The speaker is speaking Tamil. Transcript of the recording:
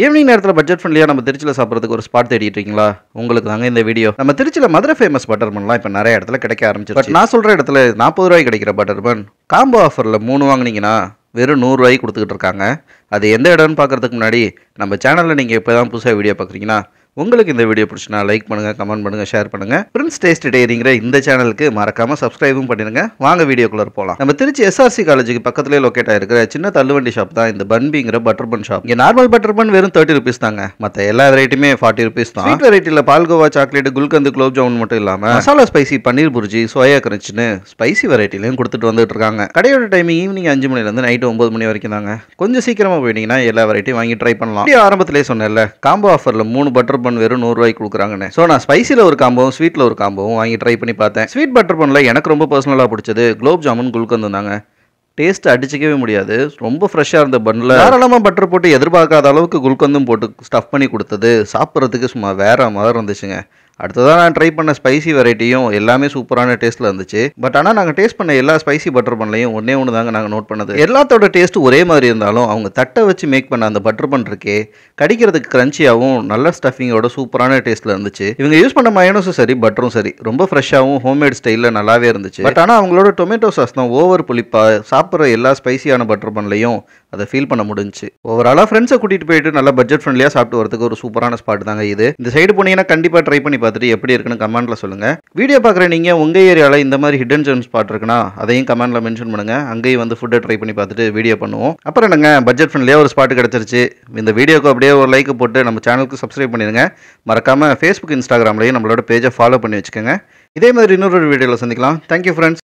ஈவினிங் நேரத்தில் பட்ஜெட் ஃப்ரெண்ட்லியாக நம்ம திருச்சியில் சாப்பிட்றதுக்கு ஒரு ஸ்பாட் தேடிட்டு இருக்கீங்களா உங்களுக்கு தாங்க இந்த வீடியோ நம்ம திருச்சியில் மதுரை ஃபேமஸ் பட்டர் பன்லாம் இப்போ நிறைய இடத்துல கிடைக்க ஆரம்பிச்சு பட் நான் சொல்கிற இடத்துல நாற்பது ரூபாய் கிடைக்கிற பட்டர் பன் காம்போ ஆஃபரில் மூணு வாங்கினீங்கன்னா வெறும் நூறுரூவாய்க்கு கொடுத்துக்கிட்டு இருக்காங்க அது எந்த இடம்னு பார்க்குறதுக்கு முன்னாடி நம்ம சேனலில் நீங்கள் இப்போ தான் புதுசாக வீடியோ பார்க்குறீங்கன்னா உங்களுக்கு இந்த வீடியோ பிடிச்சினா லைக் பண்ணுங்கள் கமெண்ட் பண்ணுங்கள் ஷேர் பண்ணுங்கள் பிரின்ஸ் டேஸ்ட் டேரிங்கிற இந்த சேனலுக்கு மறக்காமல் சப்ஸ்கிரைபும் பண்ணிடுங்க வாங்க வீடியோக்குள்ளே போகலாம் நம்ம திருச்சி எஸ்ஆர்சி காலேஜுக்கு பக்கத்துலேயே லொக்கேட் ஆயிருக்கிற சின்ன தள்ளுவண்டி ஷாப் தான் இந்த பன்பிங்கிற பட்டர் பன் ஷாப் இங்கே நார்மல் பட்டர் பன் வெறும் தேர்ட்டி ருபீஸ் தாங்க மற்ற எல்லா வெரைட்டியுமே ஃபார்ட்டி ருபீஸ் தான் வெரைட்டியில் பால்கோவா சாக்லேட் குல்கந்து குலோப் ஜாமுன் மட்டும் இல்லாமல் மசாலா ஸ்பைசி பன்னீர் புரிஜி சோயா கிரஞ்சுன்னு ஸ்பைசி வெரைட்டிலையும் கொடுத்துட்டு வந்துட்டு இருக்காங்க கடையோட டைமிங் ஈவினிங் அஞ்சு மணிலேருந்து நைட்டு ஒம்பது மணி வரைக்கும் தாங்க கொஞ்சம் சீக்கிரமாக போயிட்டீங்கன்னா எல்லா வெரைட்டியும் வாங்கி ட்ரை பண்ணலாம் ஆரம்பத்திலே சொன்னேன்ல காம்போ ஆஃபரில் மூணு பட்டர் பட்டர் பன் வெறும் நூறுரூவாய்க்கு கொடுக்குறாங்கன்னு ஸோ நான் ஸ்பைசியில் ஒரு காம்பவும் ஸ்வீட்டில் ஒரு காம்பவும் வாங்கி ட்ரை பண்ணி பார்த்தேன் ஸ்வீட் பட்டர் பனில் எனக்கு ரொம்ப பர்சனலாக பிடிச்சது குலோப் ஜாமுன் குல்கந்து தாங்க டேஸ்ட் அடிச்சிக்கவே முடியாது ரொம்ப ஃப்ரெஷ்ஷாக இருந்த பன்னில் தாராளமாக பட்டர் போட்டு எதிர்பார்க்காத அளவுக்கு குல்கந்தும் போட்டு ஸ்டஃப் பண்ணி கொடுத்தது சாப்பிட்றதுக்கு சும்மா வேறு மாதிரி இருந்துச்சுங்க அடுத்ததாக நான் ட்ரை பண்ண ஸ்பைசி வெரைட்டியும் எல்லாமே சூப்பரான டேஸ்ட்டில் இருந்துச்சு பட் ஆனால் நாங்கள் டேஸ்ட் பண்ண எல்லா ஸ்பைசி பட்டர் பண்ணலையும் ஒன்றே ஒன்று தாங்க நாங்கள் நோட் பண்ணது எல்லாத்தோட டேஸ்ட் ஒரே மாதிரி இருந்தாலும் அவங்க தட்டை வச்சு மேக் பண்ண அந்த பட்டர் பன் இருக்கே கடிக்கிறதுக்கு கிரன்ச்சியாகவும் நல்ல ஸ்டஃபிங்கோட சூப்பரான டேஸ்ட்டில் இருந்துச்சு இவங்க யூஸ் பண்ண மயனோஸும் சரி பட்டரும் சரி ரொம்ப ஃப்ரெஷ்ஷாகவும் ஹோம்மேட் ஸ்டைலில் நல்லாவே இருந்துச்சு பட் ஆனால் அவங்களோட டொமேட்டோ சாஸ் தான் ஓவர் புளிப்பாக சாப்பிட்ற எல்லா ஸ்பைசியான பட்டர் பண்ணலையும் அதை ஃபீல் பண்ண முடிஞ்சு ஓவராலாக ஃப்ரெண்ட்ஸை கூட்டிகிட்டு போயிட்டு நல்லா பட்ஜெட் ஃப்ரெண்ட்லியாக சாப்பிட்டு வரதுக்கு ஒரு சூப்பரான ஸ்பாட் தாங்க இது இந்த சைடு போனீங்கன்னா கண்டிப்பாக ட்ரை பண்ணி பார்த்துட்டு எப்படி இருக்குன்னு கமெண்ட்டில் சொல்லுங்கள் வீடியோ பார்க்குற நீங்கள் உங்கள் ஏரியாவில் இந்த மாதிரி ஹிடன் ஜெம் ஸ்பாட் இருக்குன்னா அதையும் கமெண்ட்டில் மென்ஷன் பண்ணுங்கள் அங்கேயும் வந்து ஃபுட்டை ட்ரை பண்ணி பார்த்துட்டு வீடியோ பண்ணுவோம் அப்புறம் என்னங்க பட்ஜெட் ஃப்ரெண்ட்லியாக ஒரு ஸ்பாட் கிடச்சிருச்சு இந்த வீடியோக்கு அப்படியே ஒரு லைக் போட்டு நம்ம சேனலுக்கு சப்ஸ்கிரைப் பண்ணிடுங்க மறக்காமல் ஃபேஸ்புக் இன்ஸ்டாகிராம்லையும் நம்மளோட பேஜை ஃபாலோ பண்ணி வச்சுக்கோங்க இதே மாதிரி இன்னொரு வீடியோவில் சந்திக்கலாம் தேங்க்யூ ஃப்ரெண்ட்ஸ்